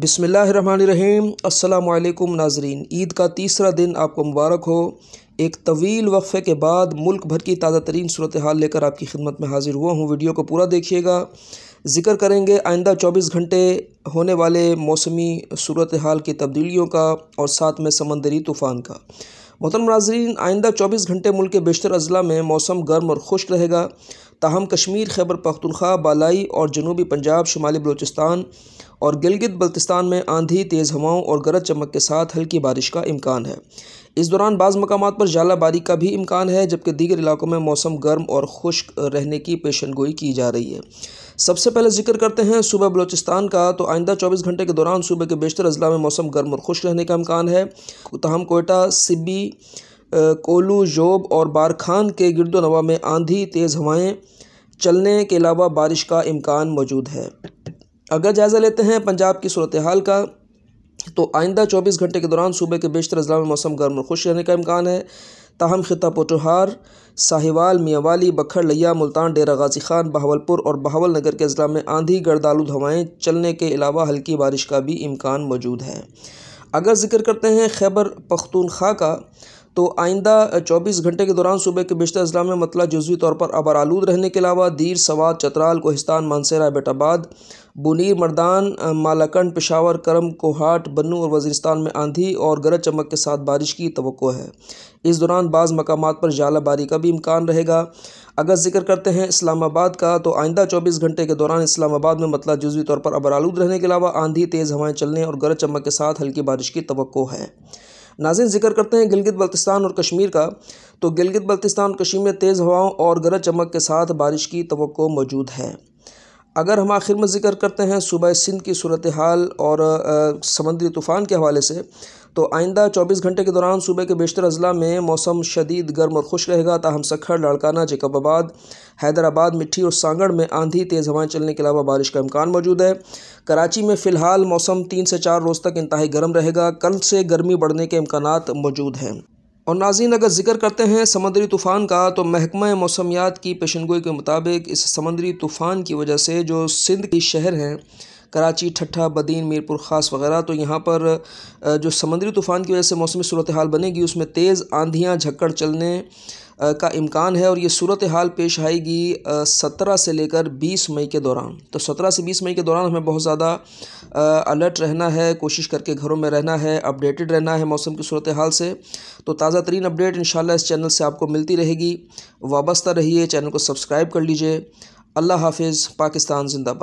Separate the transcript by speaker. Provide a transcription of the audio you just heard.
Speaker 1: بسم اللہ الرحمن الرحیم السلام علیکم ناظرین عید کا تیسرا دن آپ کو مبارک ہو ایک طویل وقفے کے بعد ملک بھر کی تازہ ترین صورتحال لے کر آپ کی خدمت میں حاضر ہوا ہوں ویڈیو کو پورا دیکھیے گا ذکر کریں گے آئندہ چوبیس گھنٹے ہونے والے موسمی صورتحال کی تبدیلیوں کا اور ساتھ میں سمندری طوفان کا محترم ناظرین آئندہ چوبیس گھنٹے ملک کے بیشتر اضلاع میں موسم گرم اور خشک رہے گا تاہم کشمیر خیبر پختونخوا بالائی اور جنوبی پنجاب شمالی بلوچستان اور گلگت بلتستان میں آندھی تیز ہواؤں اور گرج چمک کے ساتھ ہلکی بارش کا امکان ہے اس دوران بعض مقامات پر جالہ باری کا بھی امکان ہے جبکہ دیگر علاقوں میں موسم گرم اور خشک رہنے کی پیشن گوئی کی جا رہی ہے سب سے پہلے ذکر کرتے ہیں صوبہ بلوچستان کا تو آئندہ چوبیس گھنٹے کے دوران صوبے کے بیشتر اضلاع میں موسم گرم اور خشک رہنے کا امکان ہے تاہم کوئٹہ سبی کولو جوب اور بارکھان کے گرد و نواح میں آندھی تیز ہوائیں چلنے کے علاوہ بارش کا امکان موجود ہے اگر جائزہ لیتے ہیں پنجاب کی صورتحال کا تو آئندہ چوبیس گھنٹے کے دوران صوبے کے بیشتر اضلاع میں موسم گرم اور خوش رہنے کا امکان ہے تاہم خطہ پوٹوہار ساہیوال میاوالی بکھر لیا ملتان ڈیرہ غازی خان بہاول پور اور بہاول نگر کے اضلاع میں آندھی گردالود ہوائیں چلنے کے علاوہ ہلکی بارش کا بھی امکان موجود ہے اگر ذکر کرتے ہیں خیبر پختونخوا کا تو آئندہ چوبیس گھنٹے کے دوران صوبے کے بیشتر اضلاع میں مطلع جزوی طور پر ابر آلود رہنے کے علاوہ دیر سوات چترال کوہستان مانسیرہ بیٹ آباد بنیر مردان مالاکنڈ پشاور کرم کوہاٹ بنو اور وزیرستان میں آندھی اور گرج چمک کے ساتھ بارش کی توقع ہے اس دوران بعض مقامات پر جالہ باری کا بھی امکان رہے گا اگر ذکر کرتے ہیں اسلام آباد کا تو آئندہ چوبیس گھنٹے کے دوران اسلام آباد میں مطلع جزوی طور پر ابر آلود رہنے کے علاوہ آندھی تیز ہوائیں چلنے اور گرج چمک کے ساتھ ہلکی بارش کی توقع ہے ناظرین ذکر کرتے ہیں گلگت بلتستان اور کشمیر کا تو گلگت بلتستان اور کشمیر میں تیز ہواؤں اور گرج چمک کے ساتھ بارش کی توقع موجود ہے اگر ہم آخر میں ذکر کرتے ہیں صوبہ سندھ کی صورتحال اور سمندری طوفان کے حوالے سے تو آئندہ چوبیس گھنٹے کے دوران صوبے کے بیشتر اضلاع میں موسم شدید گرم اور خوش رہے گا تاہم سکھر لاڑکانہ جیکب آباد حیدرآباد مٹھی اور سانگڑ میں آندھی تیز ہوائیں چلنے کے علاوہ بارش کا امکان موجود ہے کراچی میں فی الحال موسم تین سے چار روز تک انتہائی گرم رہے گا کل سے گرمی بڑھنے کے امکانات موجود ہیں اور ناظرین اگر ذکر کرتے ہیں سمندری طوفان کا تو محکمہ موسمیات کی پیشنگوئی کے مطابق اس سمندری طوفان کی وجہ سے جو سندھ کی شہر ہیں کراچی ٹھٹھا بدین میر پور خاص وغیرہ تو یہاں پر جو سمندری طوفان کی وجہ سے موسمی صورتحال بنے گی اس میں تیز آندھیاں جھکڑ چلنے کا امکان ہے اور یہ صورت حال پیش آئے گی سترہ سے لے کر بیس مئی کے دوران تو سترہ سے بیس مئی کے دوران ہمیں بہت زیادہ الرٹ رہنا ہے کوشش کر کے گھروں میں رہنا ہے اپڈیٹڈ رہنا ہے موسم کی صورت حال سے تو تازہ ترین اپڈیٹ ڈیٹ انشاءاللہ اس چینل سے آپ کو ملتی رہے گی وابستہ رہیے چینل کو سبسکرائب کر لیجئے اللہ حافظ پاکستان زندہ آباد